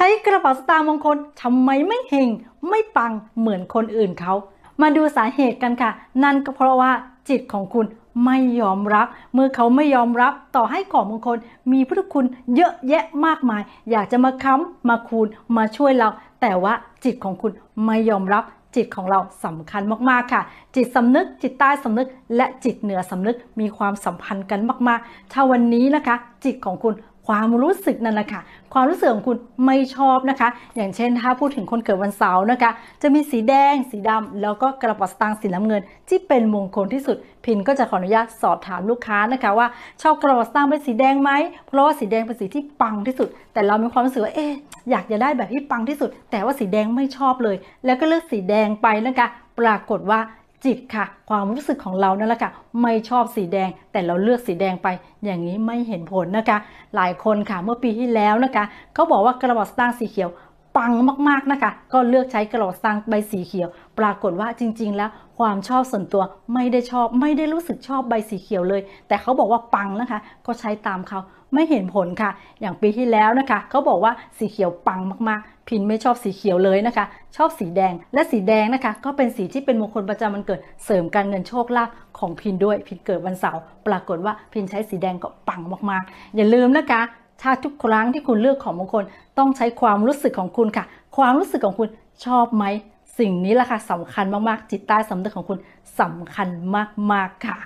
ใช้กระเป๋าสตางค์มงคลทำไมไม่เฮงไม่ปังเหมือนคนอื่นเขา มาดูสาเหตุกันค่ะ นั่นก็เพราะว่าจิตของคุณไม่ยอมรับ เมื่อเขาไม่ยอมรับต่อให้ของมงคล มีพุทธคุณเยอะแยะมากมาย อยากจะมาค้ำมาคูณมาช่วยเรา แต่ว่าจิตของคุณไม่ยอมรับ จิตของเราสำคัญมากๆ ค่ะ จิตสำนึกจิตใต้สำนึกและจิตเหนือสำนึกมีความสัมพันธ์กันมากๆถ้าวันนี้นะคะจิตของคุณความรู้สึกนั่นแหละค่ะ ความรู้สึกของคุณไม่ชอบนะคะ อย่างเช่น ถ้าพูดถึงคนเกิดวันเสาร์นะคะ จะมีสีแดง สีดำ แล้วก็กระป๋าสตางค์สีน้ำเงิน ที่เป็นมงคลที่สุด พินก็จะขออนุญาตสอบถามลูกค้านะคะ ว่าชอบกระป๋าสตางค์เป็นสีแดงไหม เพราะว่าสีแดงเป็นสีที่ปังที่สุด แต่เรามีความรู้สึกว่าเอ๊ะอยากจะได้แบบที่ปังที่สุด แต่ว่าสีแดงไม่ชอบเลย แล้วก็เลือกสีแดงไปนะคะ ปรากฏว่าจิตค่ะ ความรู้สึกของเรานั่นแหละค่ะไม่ชอบสีแดง แต่เราเลือกสีแดงไปอย่างนี้ไม่เห็นผลนะคะหลายคนค่ะเมื่อปีที่แล้วนะคะเขาบอกว่ากระบอกสตางค์สีเขียวปังมากๆนะคะ ก็เลือกใช้กระโหลก้ังใบสีเขียว ปรากฏว่าจริง ๆ แล้ว ความชอบส่วนตัวไม่ได้ชอบไม่ได้รู้สึกชอบใบสีเขียวเลย แต่เขาบอกว่าปังนะคะ ก็ใช้ตามเขาไม่เห็นผลค่ะอย่างปีที่แล้วนะคะเขาบอกว่าสีเขียวปังมากๆ พินไม่ชอบสีเขียวเลยนะคะ ชอบสีแดงและสีแดงนะคะ ก็เป็นสีที่เป็นมงคลประจำวันเกิดเสริมการเงินโชคลาภของพินด้วยพินเกิดวันเสาร์ปรากฏว่าพินใช้สีแดงก็ปังมาก ๆ อย่าลืมนะคะถ้าทุกครั้งที่คุณเลือกของมงคลต้องใช้ความรู้สึกของคุณค่ะ ความรู้สึกของคุณชอบไหมสิ่งนี้ล่ะค่ะสำคัญมากๆจิตใต้สำนึกของคุณสำคัญมาก ๆค่ะ